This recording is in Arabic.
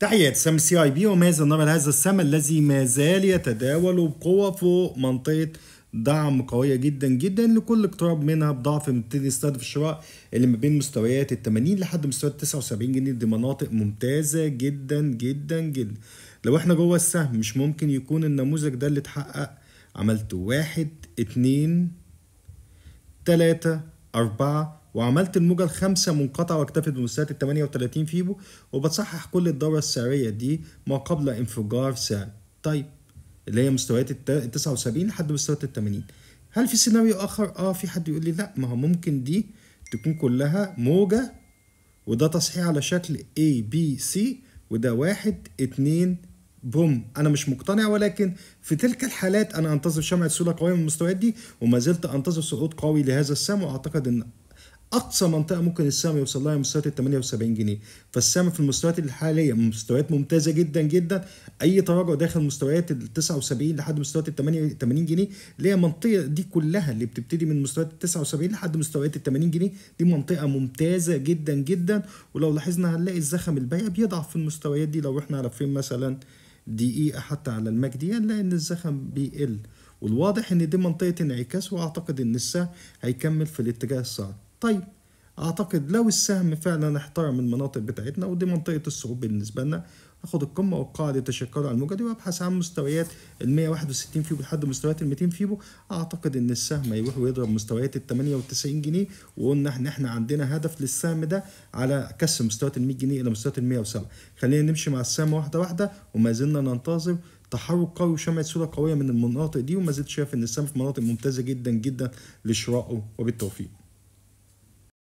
تحيات سم سي اي بي وماذا نرى هذا السم الذي ما زال يتداول بقوة فوق منطقة دعم قوية جدا جدا لكل اقتراب منها بضعف نبتدي نستهدف الشراء اللي ما بين مستويات ال 80 لحد مستويات 79 جنيه دي مناطق ممتازة جدا جدا جدا لو احنا جوه السهم مش ممكن يكون النموذج ده اللي اتحقق عملته واحد اتنين تلاتة أربعة وعملت الموجة الخامسة منقطعة واكتفت بمستويات ال 38 فيبو وبتصحح كل الدورة السعرية دي ما قبل انفجار سعر طيب اللي هي مستويات ال 79 لحد مستويات ال 80 هل في سيناريو آخر؟ آه في حد يقول لي لأ ما هو ممكن دي تكون كلها موجة وده تصحيح على شكل A B C وده واحد اتنين بوم انا مش مقتنع ولكن في تلك الحالات انا انتظر شمعة سولة قويه من المستويات دي وما زلت انتظر صعود قوي لهذا السهم واعتقد ان اقصى منطقه ممكن السهم يوصل لها مستويات ال 78 جنيه فالسهم في المستويات الحاليه مستويات ممتازه جدا جدا اي تراجع داخل مستويات ال 79 لحد مستويات ال 88 جنيه اللي هي المنطقه دي كلها اللي بتبتدي من مستويات ال 79 لحد مستويات ال 80 جنيه دي منطقه ممتازه جدا جدا ولو لاحظنا هنلاقي الزخم البيع بيضعف في المستويات دي لو احنا لافين مثلا دقيقه حتى على المجدي هنلاقي ان الزخم بيقل والواضح ان دي منطقه انعكاس واعتقد ان السهم هيكمل في الاتجاه الصاعد طيب اعتقد لو السهم فعلا احترم المناطق بتاعتنا ودي منطقه الصعود بالنسبه لنا اخد القمه والقاعده تشكل على الموجه دي وابحث عن مستويات ال 161 فيبو لحد مستويات ال 200 فيبو اعتقد ان السهم هيروح ويضرب مستويات ال 98 جنيه وقلنا ان احنا عندنا هدف للسهم ده على كسر مستويات ال 100 جنيه الى مستويات ال 107 خلينا نمشي مع السهم واحده واحده وما زلنا ننتظر تحرك قوي وشمعة صوره قويه من المناطق دي وما زلت شايف ان السهم في مناطق ممتازه جدا جدا لشرائه وبالتوفيق